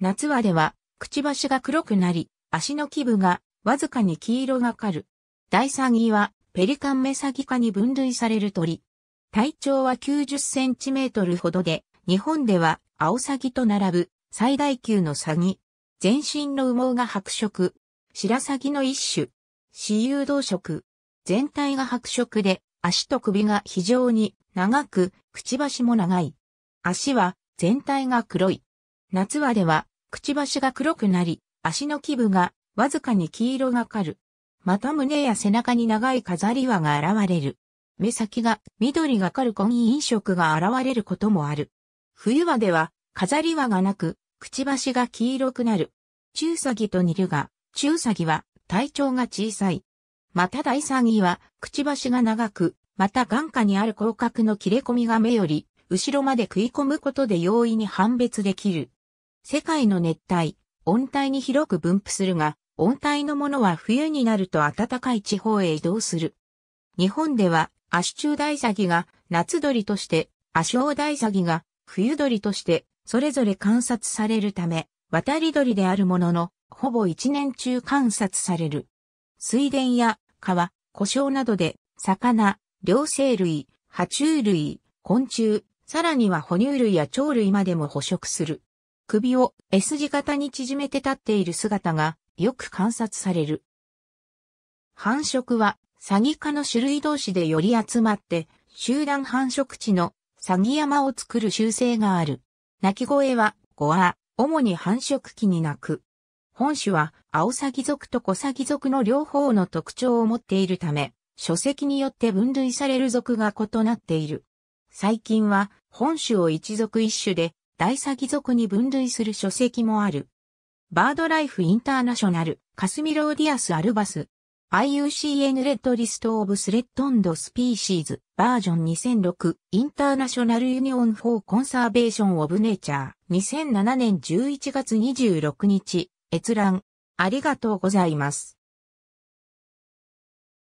夏はでは、くちばしが黒くなり、足の基部がわずかに黄色がかる。第三ギは、ペリカンメサギ科に分類される鳥。体長は90センチメートルほどで、日本ではアオサギと並ぶ最大級のサギ。全身の羽毛が白色。白サギの一種。私有動色。全体が白色で、足と首が非常に長く、くちばしも長い。足は全体が黒い。夏はでは、くちばしが黒くなり、足の基部がわずかに黄色がかる。また胸や背中に長い飾り輪が現れる。目先が緑がかる婚飲色が現れることもある。冬場では飾り輪がなく、くちばしが黄色くなる。中サギと似るが、中サギは体長が小さい。また大サギはくちばしが長く、また眼下にある広角の切れ込みが目より後ろまで食い込むことで容易に判別できる。世界の熱帯、温帯に広く分布するが、温帯のものは冬になると暖かい地方へ移動する。日本では、アシュチュウダイサギが夏鳥として、アショウダイサギが冬鳥として、それぞれ観察されるため、渡り鳥であるものの、ほぼ一年中観察される。水田や川、故障などで、魚、両生類、爬虫類、昆虫、さらには哺乳類や鳥類までも捕食する。首を S 字型に縮めて立っている姿がよく観察される。繁殖はサギ科の種類同士でより集まって集団繁殖地のサギ山を作る習性がある。鳴き声はゴア、主に繁殖期に鳴く。本種は青サギ族と小サギ族の両方の特徴を持っているため、書籍によって分類される族が異なっている。最近は本種を一族一種で大詐欺族に分類する書籍もある。バードライフインターナショナル、カスミローディアス・アルバス、IUCN レッドリストオブスレッドンドスピーシーズバージョン2006インターナショナルユニオンフォーコンサーベーションオブネイチャー2007年11月26日閲覧ありがとうございます。